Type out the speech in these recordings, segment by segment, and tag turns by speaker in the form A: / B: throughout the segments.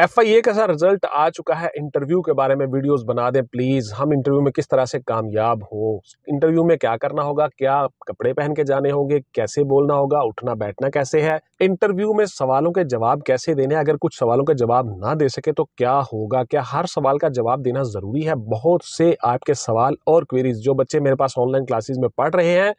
A: F I ए का sir result आ चुका है इंटरव्यू के बारे में वीडियोस बना दें प्लीज़ हम इंटरव्यू में किस तरह से कामयाब हो इंटरव्यू में क्या करना होगा क्या कपड़े पहन के जाने होंगे कैसे बोलना होगा उठना बैठना कैसे है इंटरव्यू में सवालों के जवाब कैसे देने अगर कुछ सवालों के जवाब ना दे सके तो क्या होगा क्या हर सवाल का जवाब देना ज़रूरी है बहुत से आपके सवाल और क्वेरीज जो बच्चे मेरे पास ऑनलाइन क्लासेज में पढ़ रहे हैं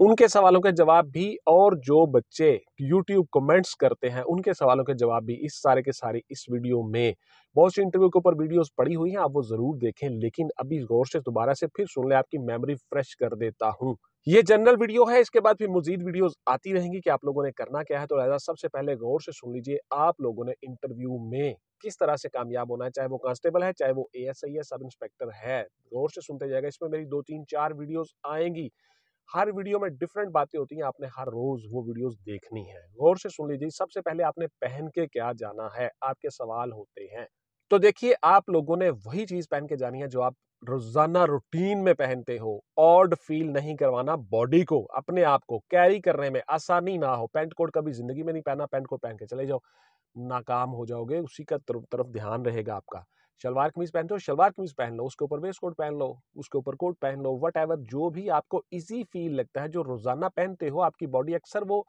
A: उनके सवालों के जवाब भी और जो बच्चे YouTube कमेंट्स करते हैं उनके सवालों के जवाब भी इस सारे के सारे इस वीडियो में बहुत सी इंटरव्यू के ऊपर वीडियोस पड़ी हुई हैं आप वो ज़रूर देखें लेकिन अभी गौर से दोबारा से फिर सुन ले आपकी मेमोरी फ्रेश कर देता हूँ ये जनरल वीडियो है इसके बाद फिर मजीद वीडियोस आती रहेंगी कि आप लोगों ने करना क्या है तो लहजा सबसे पहले गौर से सुन लीजिए आप लोगों ने इंटरव्यू में किस तरह से कामयाब होना है चाहे वो कांस्टेबल है चाहे वो आई है सब इंस्पेक्टर है गौर से सुनते जाएगा इसमें मेरी दो तीन चार वीडियोज आएंगी हर वीडियो में डिफरेंट बातें होती हैं आपने हर रोज वो वीडियोस देखनी है गौर से सुन लीजिए सबसे पहले आपने पहन के क्या जाना है आपके सवाल होते हैं तो देखिए आप लोगों ने वही चीज पहन के जानी है जो आप रोजाना रूटीन में पहनते हो ऑड फील नहीं करवाना बॉडी को अपने आप को कैरी करने में आसानी ना हो पैंट कोट कभी जिंदगी में नहीं पहना पैंट कोट पहन के चले जाओ नाकाम हो जाओगे उसी का तरफ ध्यान रहेगा आपका शलवार कमीज पहनते हो शलवार कमीज पहन लो उसके ऊपर वेस्ट कोट पहन लो उसके ऊपर कोट पहन लो वट एवर जो भी आपको ईजी फील लगता है जो रोज़ाना पहनते हो आपकी बॉडी अक्सर वो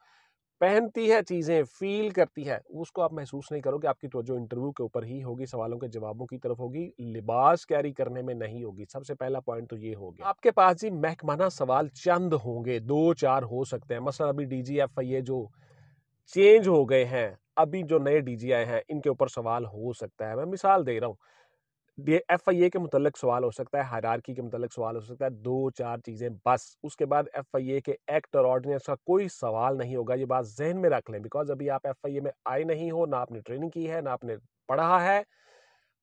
A: पहनती है चीज़ें फील करती है उसको आप महसूस नहीं करोगे आपकी तो जो इंटरव्यू के ऊपर ही होगी सवालों के जवाबों की तरफ होगी लिबास कैरी करने में नहीं होगी सबसे पहला पॉइंट तो ये हो गया आपके पास जी महकमाना सवाल चंद होंगे दो चार हो सकते हैं मसल अभी डी जी जो चेंज हो गए हैं अभी जो नए आए हैं इनके ऊपर सवाल हो सकता है मैं मिसाल दे रहा हूँ एफ आई ए के मतलब सवाल हो सकता है हरारकी के मतलब सवाल हो सकता है दो चार चीज़ें बस उसके बाद एफ आई ए के एक्ट और ऑर्डिनेंस का कोई सवाल नहीं होगा ये बात जहन में रख लें बिकॉज अभी आप एफ आई ए में आए नहीं हो ना आपने ट्रेनिंग की है ना आपने पढ़ा है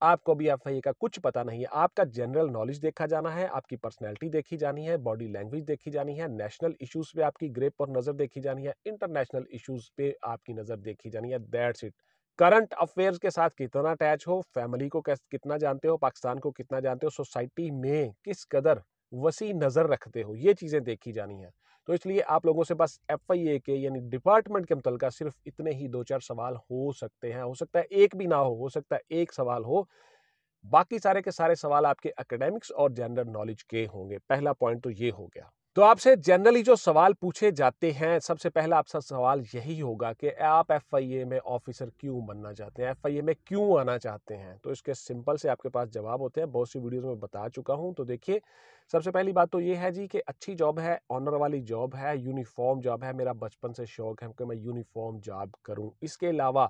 A: आपको भी एफ का कुछ पता नहीं है आपका जनरल नॉलेज देखा जाना है आपकी पर्सनैलिटी देखी जानी है बॉडी लैंग्वेज देखी जानी है नेशनल इशूज़ पे आपकी ग्रेप पर नज़र देखी जानी है इंटरनेशनल इशूज़ पे आपकी नज़र देखी जानी है दैट्स इट करंट अफेयर्स के साथ कितना अटैच हो फैमिली को कितना जानते हो पाकिस्तान को कितना जानते हो सोसाइटी में किस कदर वसी नज़र रखते हो ये चीज़ें देखी जानी है तो इसलिए आप लोगों से बस एफ के यानी डिपार्टमेंट के मुतल सिर्फ इतने ही दो चार सवाल हो सकते हैं हो सकता है एक भी ना हो हो सकता है एक सवाल हो बाकी सारे के सारे सवाल आपके एकेडमिक्स और जनरल नॉलेज के होंगे पहला पॉइंट तो ये हो गया तो आपसे जनरली जो सवाल पूछे जाते हैं सबसे पहला आपसे सवाल यही होगा कि आप एफ में ऑफिसर क्यों बनना चाहते हैं एफ में क्यों आना चाहते हैं तो इसके सिंपल से आपके पास जवाब होते हैं बहुत सी वीडियोज में बता चुका हूं तो देखिए सबसे पहली बात तो ये है जी कि अच्छी जॉब है ऑनर वाली जॉब है यूनिफॉर्म जॉब है मेरा बचपन से शौक है कि मैं यूनिफॉर्म जॉब करूं इसके अलावा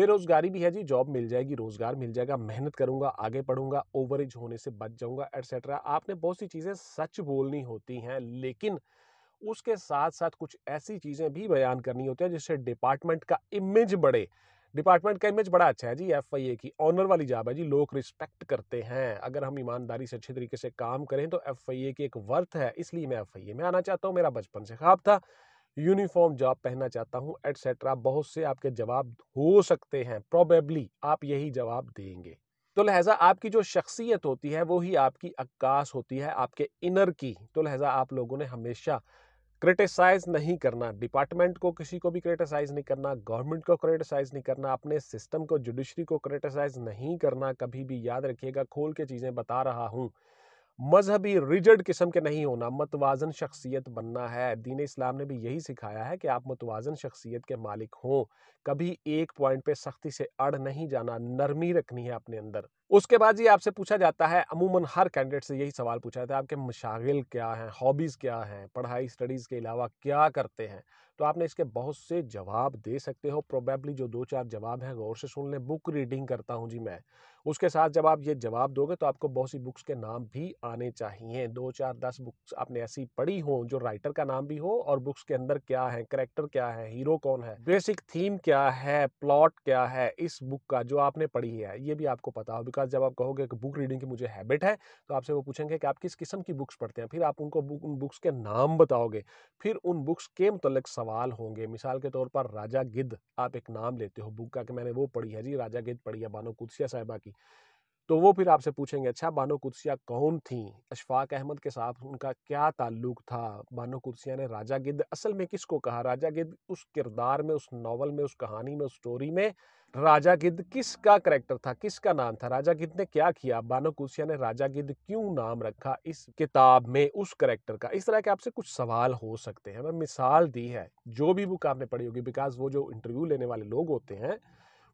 A: बेरोजगारी भी है जी जॉब मिल जाएगी रोजगार मिल जाएगा मेहनत करूंगा आगे पढ़ूंगा ओवरेज होने से बच जाऊंगा एटसेट्रा आपने बहुत सी चीज़ें सच बोलनी होती हैं लेकिन उसके साथ साथ कुछ ऐसी चीज़ें भी बयान करनी होती हैं जिससे डिपार्टमेंट का इमेज बढ़े डिपार्टमेंट का इमेज बड़ा अच्छा है जी एफ आई ए की ऑनर वाली जॉब है जी लोग रिस्पेक्ट करते हैं अगर हम ईमानदारी से अच्छे तरीके से काम करें तो एफ आई ए की एक वर्थ है इसलिए मैं एफ आई ए में आना चाहता हूँ मेरा बचपन से ख्वाब था यूनिफॉर्म जॉब पहनना चाहता हूँ एटसेट्रा बहुत से आपके जवाब हो सकते हैं प्रोबेबली आप यही जवाब देंगे तो लहजा आपकी जो शख्सियत होती है वो ही आपकी अक्कास होती है आपके इनर की तो लहजा आप लोगों ने हमेशा क्रिटिसाइज नहीं करना डिपार्टमेंट को किसी को भी क्रिटिसाइज नहीं करना गवर्नमेंट को क्रिटिसाइज नहीं करना अपने सिस्टम को जुडिशरी को क्रिटिसाइज नहीं करना कभी भी याद रखिएगा खोल के चीज़ें बता रहा हूँ मजहबी रिजर्ड किस्म के नहीं होना मतवाजन शख्सियत बनना है दीन इस्लाम ने भी यही सिखाया है कि आप मतवाजन शख्सियत के मालिक हों कभी एक पॉइंट पे सख्ती से अड़ नहीं जाना नरमी रखनी है अपने अंदर उसके बाद ये आपसे पूछा जाता है अमूमन हर कैंडिडेट से यही सवाल पूछा जाता है आपके मशागिल क्या हैं हॉबीज़ क्या हैं पढ़ाई स्टडीज़ के अलावा क्या करते हैं तो आपने इसके बहुत से जवाब दे सकते हो प्रोबेबली जो दो चार जवाब हैं गौर से सुन लें बुक रीडिंग करता हूं जी मैं उसके साथ जब आप ये जवाब दोगे तो आपको बहुत सी बुक्स के नाम भी आने चाहिए दो चार दस बुक्स आपने ऐसी पढ़ी हो जो राइटर का नाम भी हो और बुक्स के अंदर क्या है करेक्टर क्या है हीरो कौन है बेसिक थीम क्या है प्लॉट क्या है इस बुक का जो आपने पढ़ी है ये भी आपको पता हो बिकॉज का जब आप कहोगे कि बुक रीडिंग की मुझे हैबिट है तो आपसे वो पूछेंगे कि आप किस किस्म की बुक्स पढ़ते हैं फिर आप उनको बुक, उन बुक्स के नाम बताओगे फिर उन बुक्स के मुतलक सवाल होंगे मिसाल के तौर पर राजा गिद्ध आप एक नाम लेते हो बुक का कि मैंने वो पढ़ी है जी राजा गिद्ध पढ़ी है बानो कुदसिया साहिबा की तो वो फिर आपसे पूछेंगे अच्छा बानो कुदसिया कौन थी अशफाक अहमद के साथ उनका क्या ताल्लुक था बानो कुदसिया ने राजा गिद्ध असल में किसको कहा राजा गिद्ध उस किरदार में उस नावल में उस कहानी में उस स्टोरी में राजा गिद्ध किसका करेक्टर था किसका नाम था राजा गिद्ध ने क्या किया बानो ने राजा गिद्ध क्यों नाम रखा इस किताब में उस करेक्टर का इस तरह के आपसे कुछ सवाल हो सकते हैं मैं मिसाल दी है जो भी बुक आपने पढ़ी होगी बिकॉज वो जो इंटरव्यू लेने वाले लोग होते हैं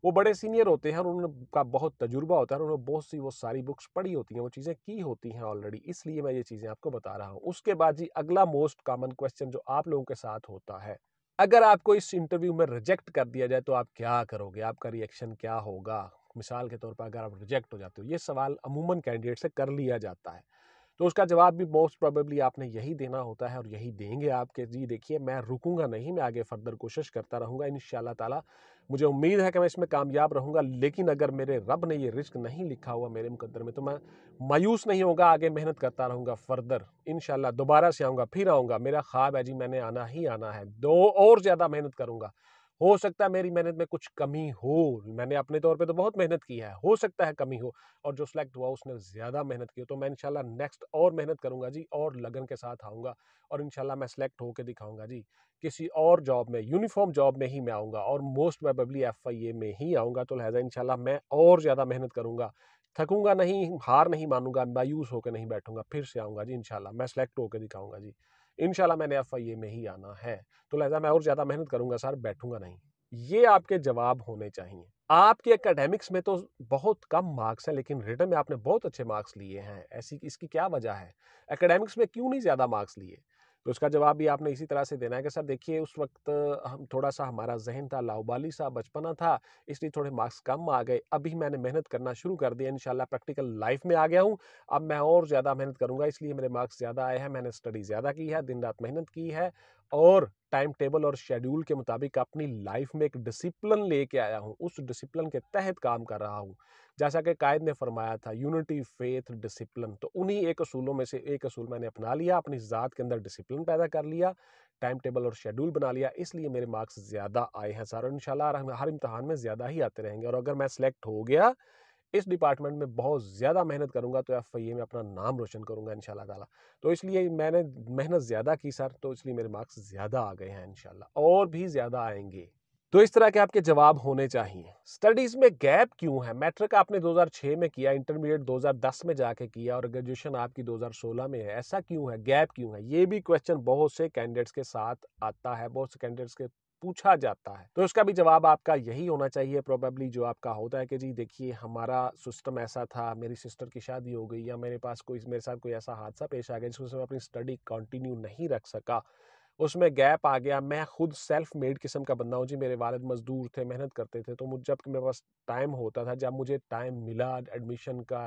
A: वो बड़े सीनियर होते हैं और उनका बहुत तजुर्बा होता है उन्होंने बहुत सी वो सारी बुक्स पढ़ी होती हैं वो चीज़ें की होती हैं ऑलरेडी इसलिए मैं ये चीज़ें आपको बता रहा हूँ उसके बाद जी अगला मोस्ट कॉमन क्वेश्चन जो आप लोगों के साथ होता है अगर आपको इस इंटरव्यू में रिजेक्ट कर दिया जाए तो आप क्या करोगे आपका रिएक्शन क्या होगा मिसाल के तौर पर अगर आप रिजेक्ट हो जाते हो ये सवाल अमूमन कैंडिडेट से कर लिया जाता है तो उसका जवाब भी मोस्ट प्रोबेबली आपने यही देना होता है और यही देंगे आपके जी देखिए मैं रुकूंगा नहीं मैं आगे फर्दर कोशिश करता रहूँगा इन ताला मुझे उम्मीद है कि मैं इसमें कामयाब रहूँगा लेकिन अगर मेरे रब ने ये रिस्क नहीं लिखा हुआ मेरे मुकदर में तो मैं मायूस नहीं होगा आगे मेहनत करता रहूँगा फर्दर इन दोबारा से आऊँगा फिर आऊँगा मेरा ख्वाब है जी मैंने आना ही आना है दो और ज़्यादा मेहनत करूँगा हो सकता है मेरी मेहनत में कुछ कमी हो मैंने अपने तौर पे तो बहुत मेहनत की है हो सकता है कमी हो और जो सिलेक्ट हुआ उसने ज़्यादा मेहनत की तो मैं इनशाला नेक्स्ट और मेहनत करूँगा जी और लगन के साथ आऊँगा और इंशाल्लाह मैं सिलेक्ट होकर दिखाऊँगा जी किसी और जॉब में यूनिफॉर्म जॉब में ही मैं आऊँगा और most probably F I A में ही आऊँगा तो लिहाजा इनशाला मैं और ज़्यादा मेहनत करूँगा थकूँगा नहीं हार नहीं मानूंगा मायूस होकर नहीं बैठूंगा फिर से आऊँगा जी इनशाला मैं सेलेक्ट होकर दिखाऊँगा जी इन मैंने एफ में ही आना है तो लहजा मैं और ज़्यादा मेहनत करूँगा सर बैठूंगा नहीं ये आपके जवाब होने चाहिए आपके एकेडमिक्स में तो बहुत कम मार्क्स हैं लेकिन रिटर्न में आपने बहुत अच्छे मार्क्स लिए हैं ऐसी इसकी क्या वजह है एकेडमिक्स में क्यों नहीं ज़्यादा मार्क्स लिए तो उसका जवाब भी आपने इसी तरह से देना है कि सर देखिए उस वक्त हम थोड़ा सा हमारा जहन था लाओबाली सा बचपना था इसलिए थोड़े मार्क्स कम आ गए अभी मैंने मेहनत करना शुरू कर दिया इन प्रैक्टिकल लाइफ में आ गया हूँ अब मैं और ज़्यादा मेहनत करूँगा इसलिए मेरे मार्क्स ज़्यादा आए हैं मैंने स्टडी ज़्यादा की है दिन रात मेहनत की है और टाइम टेबल और शेड्यूल के मुताबिक अपनी लाइफ में एक डिसिप्लिन लेके आया हूँ उस डिसिप्लिन के तहत काम कर रहा हूँ जैसा कि कायद ने फरमाया था यूनिटी फेथ डिसिप्लिन तो उन्हीं एक असूलों में से एक असूल मैंने अपना लिया अपनी ज़ात के अंदर डिसिप्लिन पैदा कर लिया टाइम टेबल और शेड्यूल बना लिया इसलिए मेरे मार्क्स ज़्यादा आए हैं सर इन हर इम्तहान में ज़्यादा ही आते रहेंगे और अगर मैं सेलेक्ट हो गया इस डिपार्टमेंट में बहुत ज़्यादा मेहनत करूँगा तो एफ में अपना नाम रोशन करूँगा इन ताला तो इसलिए मैंने मेहनत ज़्यादा की सर तो इसलिए मेरे मार्क्स ज़्यादा आ गए हैं इन और भी ज़्यादा आएंगे तो इस तरह के आपके जवाब होने चाहिए स्टडीज में गैप क्यों है मैट्रिक आपने 2006 में किया इंटरमीडिएट 2010 में जाके किया और ग्रेजुएशन आपकी 2016 में है ऐसा क्यों है गैप क्यों है ये भी क्वेश्चन बहुत से कैंडिडेट्स के साथ आता है बहुत से कैंडिडेट्स के पूछा जाता है तो उसका भी जवाब आपका यही होना चाहिए प्रोबेबली जो आपका होता है कि जी देखिए हमारा सिस्टम ऐसा था मेरी सिस्टर की शादी हो गई या मेरे पास कोई मेरे साथ कोई ऐसा हादसा पेश आ गया जिसमें मैं अपनी स्टडी कंटिन्यू नहीं रख सका उसमें गैप आ गया मैं खुद सेल्फ मेड किस्म का बंदा हूँ जी मेरे वालद मजदूर थे मेहनत करते थे तो जब मेरे पास टाइम होता था जब मुझे टाइम मिला एडमिशन का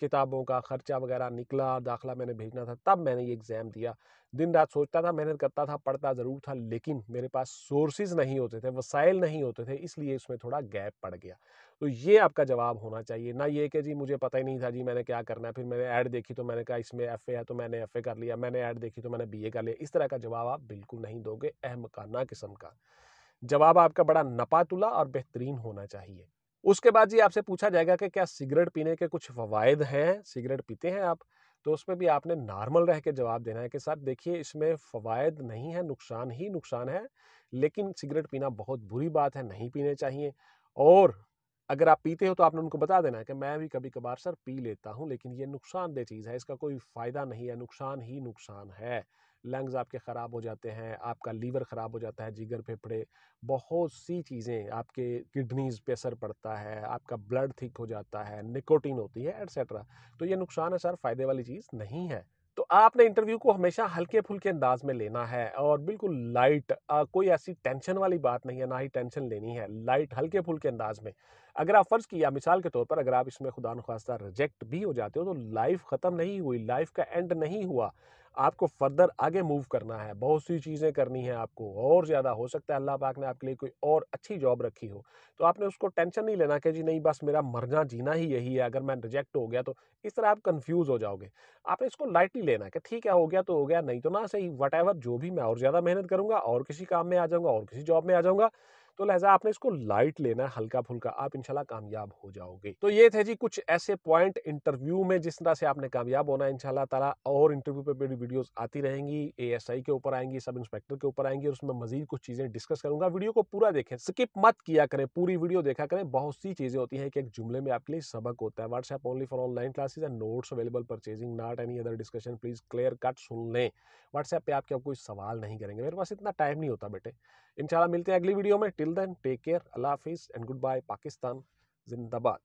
A: किताबों का ख़र्चा वगैरह निकला दाखला मैंने भेजना था तब मैंने ये एग्ज़ाम दिया दिन रात सोचता था मेहनत करता था पढ़ता ज़रूर था लेकिन मेरे पास सोर्सेज नहीं होते थे वसाइल नहीं होते थे इसलिए इसमें थोड़ा गैप पड़ गया तो ये आपका जवाब होना चाहिए ना ये कि जी मुझे पता ही नहीं था जी मैंने क्या करना है फिर मैंने ऐड देखी तो मैंने कहा इसमें एफ है तो मैंने एफ कर लिया मैंने ऐड देखी तो मैंने बी कर लिया इस तरह का जवाब आप बिल्कुल नहीं दोगे अहमकाना किस्म का जवाब आपका बड़ा नपातुला और बेहतरीन होना चाहिए उसके बाद जी आपसे पूछा जाएगा कि क्या सिगरेट पीने के कुछ फवायद हैं सिगरेट पीते हैं आप तो उसमें भी आपने नॉर्मल रह के जवाब देना है कि सर देखिए इसमें फ़वाद नहीं है नुकसान ही नुकसान है लेकिन सिगरेट पीना बहुत बुरी बात है नहीं पीने चाहिए और अगर आप पीते हो तो आपने उनको बता देना है कि मैं भी कभी कभार सर पी लेता हूँ लेकिन ये नुकसानदेह चीज़ है इसका कोई फ़ायदा नहीं है नुकसान ही नुकसान है लंग्स आपके ख़राब हो जाते हैं आपका लीवर ख़राब हो जाता है जिगर फेफड़े बहुत सी चीज़ें आपके किडनीज़ पे असर पड़ता है आपका ब्लड थिक हो जाता है निकोटीन होती है एट्सेट्रा तो ये नुकसान है सर फ़ायदे वाली चीज़ नहीं है तो आपने इंटरव्यू को हमेशा हल्के फुल्के अंदाज में लेना है और बिल्कुल लाइट आ, कोई ऐसी टेंशन वाली बात नहीं है ना ही टेंशन लेनी है लाइट हल्के फुल्के अंदाज में अगर आप फ़र्ज़ किया मिसाल के तौर पर अगर आप इसमें खुदा नखास्ता रिजेक्ट भी हो जाते हो तो लाइफ ख़त्म नहीं हुई लाइफ का एंड नहीं हुआ आपको फर्दर आगे मूव करना है बहुत सी चीज़ें करनी है आपको और ज़्यादा हो सकता है अल्लाह पाक ने आपके लिए कोई और अच्छी जॉब रखी हो तो आपने उसको टेंशन नहीं लेना कि जी नहीं बस मेरा मरना जीना ही यही है अगर मैं रिजेक्ट हो गया तो इस तरह आप कन्फ्यूज़ हो जाओगे आपने इसको लाइटली लेना कि ठीक है हो गया तो हो गया नहीं तो ना सही वट जो भी मैं और ज़्यादा मेहनत करूँगा और किसी काम में आ जाऊँगा और किसी जॉब में आ जाऊँगा तो लहजा आपने इसको लाइट लेना है हल्का फुल्का आप इनशाला कामयाब हो जाओगे तो ये थे जी कुछ ऐसे पॉइंट इंटरव्यू में जिस तरह से आपने कामयाब होना है इनशाला तला और इंटरव्यू पे मेरी वीडियोस आती रहेंगी आई के ऊपर आएंगी सब इंस्पेक्टर के ऊपर आएंगी और उसमें मजीद कुछ चीजें डिस्कस करूंगा वीडियो को पूरा देखें स्किप मत किया करें पूरी वीडियो देखा करें बहुत सी चीजें होती है कि एक जुमले में आपके लिए सबक होता है WhatsApp only for online classes and notes available purchasing not any other discussion please clear cut सुन लें व्हाट्सएप पे आपके कोई सवाल नहीं करेंगे मेरे पास इतना टाइम नहीं होता बेटे इंशाल्लाह मिलते हैं अगली वीडियो में टिल देन टेक केयर अल्लाह हाफिज़ एंड गुड बाय पाकिस्तान जिंदाबाद